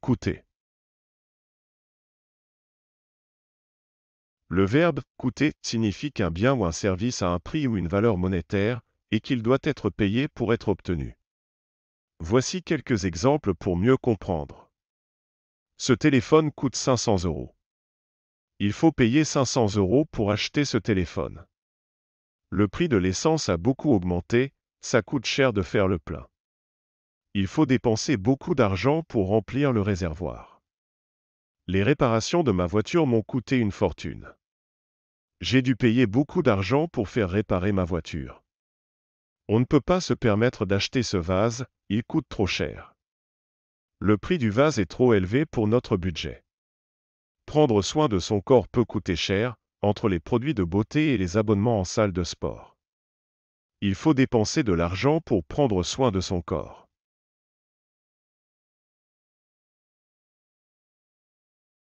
coûter. Le verbe coûter signifie qu'un bien ou un service a un prix ou une valeur monétaire et qu'il doit être payé pour être obtenu. Voici quelques exemples pour mieux comprendre. Ce téléphone coûte 500 euros. Il faut payer 500 euros pour acheter ce téléphone. Le prix de l'essence a beaucoup augmenté, ça coûte cher de faire le plein il faut dépenser beaucoup d'argent pour remplir le réservoir. Les réparations de ma voiture m'ont coûté une fortune. J'ai dû payer beaucoup d'argent pour faire réparer ma voiture. On ne peut pas se permettre d'acheter ce vase, il coûte trop cher. Le prix du vase est trop élevé pour notre budget. Prendre soin de son corps peut coûter cher, entre les produits de beauté et les abonnements en salle de sport. Il faut dépenser de l'argent pour prendre soin de son corps.